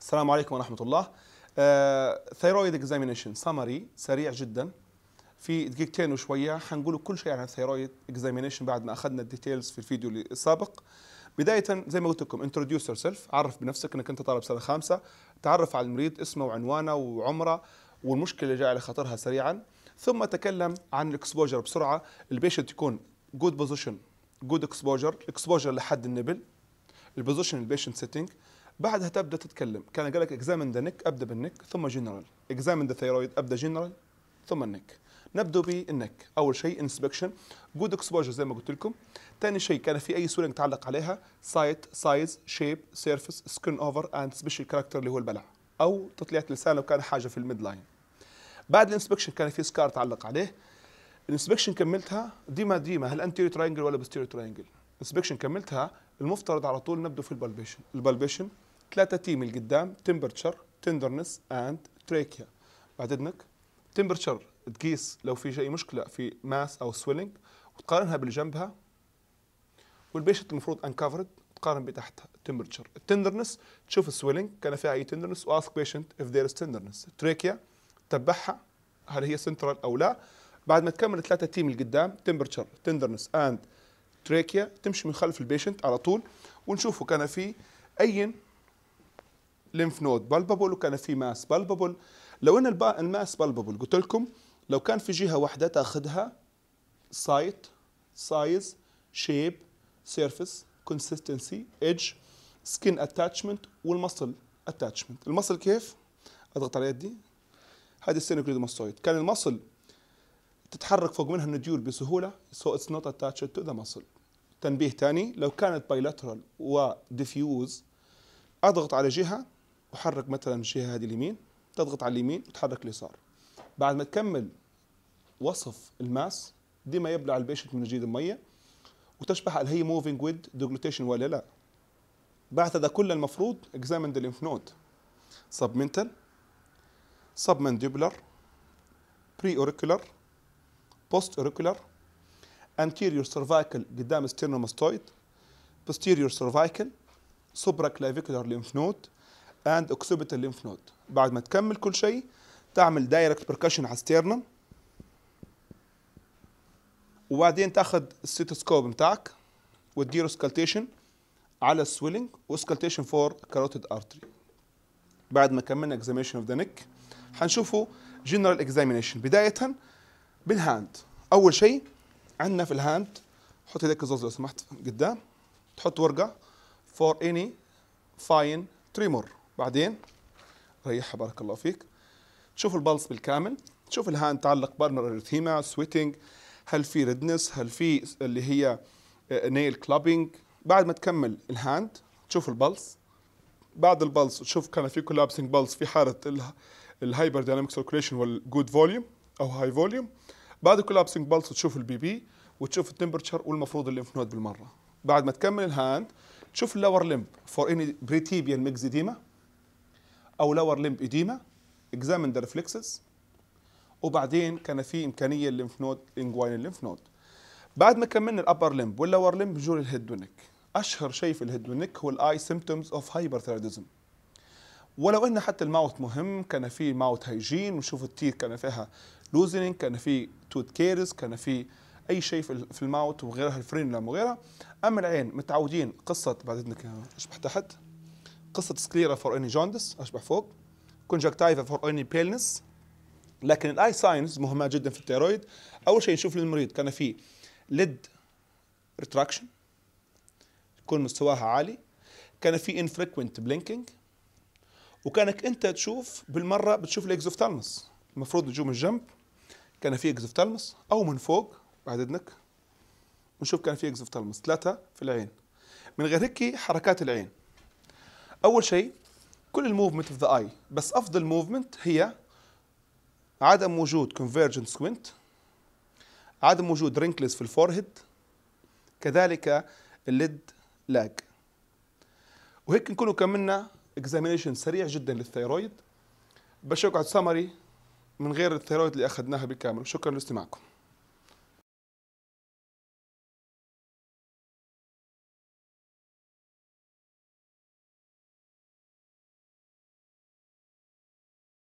السلام عليكم ورحمة الله ثيرويد اكزامينيشن سمري سريع جدا في دقيقتين وشوية حنقول كل شيء عن الثيرويد اكزامينيشن بعد ما أخذنا الديتيلز في الفيديو السابق بداية زي ما قلت لكم انتروديوس يور سيلف عرف بنفسك انك انت طالب سنة خامسة تعرف على المريض اسمه وعنوانه وعمره والمشكلة اللي جاية على خاطرها سريعا ثم تكلم عن الاكسبوجر بسرعة البيشنت يكون جود بوزيشن جود اكسبوجر اكسبوجر لحد النبل البوزيشن البيشنت سيتنج بعدها تبدا تتكلم كان قال لك اكزامن ذا نك ابدا بالنك ثم جنرال اكزامن ذا ثيرويد ابدا جنرال ثم النك نبدا بالنك اول شيء انسبكشن جود اكسبوجر زي ما قلت لكم ثاني شيء كان في اي سؤال نتعلق عليها سايت سايز شيب سيرفس سكن اوفر اند سبيشال كاركتر اللي هو البلع او تطليعه لسان لو كان حاجه في الميد لاين بعد الانسبكشن كان في سكار تعلق عليه الانسبكشن كملتها ديما ديما هل انتيريو تراينجل ولا بستيريو تراينجل انسبكشن كملتها المفترض على طول نبدا في البالبيشن البالبيشن ثلاثه تيم القدام تمبرتشر تندرنس اند تريكيا بعد اذنك تمبرتشر تقيس لو في شيء مشكله في ماس او سويلنج وتقارنها بالجنبها والبيشنت المفروض انكفرد تقارن بتحتها تمبرتشر التندرنس تشوف السويلنج كان فيها اي تندرنس واسك بيشنت اف ذير از تندرنس تريكيا تتبعها هل هي سنترال او لا بعد ما تكمل الثلاثه تيم اللي قدام تمبرتشر تندرنس اند تريكيا تمشي من خلف البيشنت على طول ونشوفه كان في اي لينف نود بالبابل وكان في ماس بالبابل لو ان الماس بالبابل قلت لكم لو كان في جهه واحده تاخذها سايت سايز شيب سيرفيس كونسيستنسي ايدج سكين اتاتشمنت والمصل اتاتشمنت المصل كيف اضغط على يدي هذه السينوكليدوماستويد كان المصل تتحرك فوق منها النديول بسهوله سو اتس نوت اتاتشد تو ذا مصل تنبيه ثاني لو كانت بايلاترال وديفيوز اضغط على جهه احرك مثلا الجهه هذه اليمين تضغط على اليمين وتحرك اليسار بعد ما تكمل وصف الماس ديما يبلع البيشنت من جديد الميه وتشبح هل هي موفينج ويد دوجلوتيشن ولا لا بعد هذا كله المفروض اكزامن الليمف نود سبمنتال سبمنديبولار بري اوريكولار بوست اوريكولار انتيريور سيرفايكل قدام ستيرنوماستويد بوستيريور سيرفايكل سوبرا كلافيكولار ليمف نود اند اوكسيبيتال ليمف نود بعد ما تكمل كل شيء تعمل دايركت بركشن على الستيرنم وبعدين تاخذ السيتوسكوب بتاعك وتدير سكالتيشن على السويلنج وسكالتيشن فور كاروتيد ارتري بعد ما كملنا اكزامينشن اوف ذا نيك هنشوفه جنرال اكزامينشن بدايه بالهاند اول شيء عندنا في الهاند حط ايدك الزوز لو سمحت قدام تحط ورقه فور اني فاين تريمور بعدين ريحها بارك الله فيك تشوف البلس بالكامل تشوف الهاند تعلق برنر اريثيما سويتنج هل في ريدنس هل في اللي هي نيل آه، كلابينج بعد ما تكمل الهاند تشوف البلس بعد البلس تشوف كان في كولابسنج بلس في حاله الهايبر دايناميك سيركوليشن والجود فوليوم او هاي فوليوم بعد الكولابسنج بلس تشوف البي بي وتشوف التمبرتشر والمفروض الليمف نود بالمره بعد ما تكمل الهاند تشوف اللور لمب فور اني بريتيبيان ميكزيديما او لور لمب اديما اكزامن ذا ريفلكسز وبعدين كان في امكانيه الليمف نود انجواين الليمف نود بعد ما كملنا الابر لمب واللور لمب بجول الهيد ونك اشهر شيء في الهيد ونك هو الاي سيمبتومز اوف هايبرثيروديزم ولو ان حتى الماوث مهم كان في ماوث هايجين ونشوف التيث كان فيها لوزنينج كان في توت كيرز كان في اي شيء في الماوث وغيرها الفرينلم وغيرها اما العين متعودين قصه بعد اذنك اشبح تحت قصه سكليرا فور اني جوندس اشبه فوق كونجكتايفا فور اني بيلنس لكن الاي ساينز مهمه جدا في التيرويد اول شيء نشوف للمريض كان في ليد ريتراكشن يكون مستواها عالي كان في انفريكوينت بلينكينج وكانك انت تشوف بالمره بتشوف الاكزوفتالمس المفروض نجوم الجنب كان في اكزوفتالمس او من فوق بعد اذنك ونشوف كان في اكزوفتالمس ثلاثه في العين من غير هيك حركات العين اول شيء كل الموفمنت اوف ذا اي بس افضل موفمنت هي عدم وجود كونفيرجنت سكوينت عدم وجود رينكلز في الفورهيد كذلك الليد لاج وهيك نكون كملنا اكزامينيشن سريع جدا للثيرويد بشكر على السمري من غير الثيرويد اللي اخذناها بالكامل شكرا لاستماعكم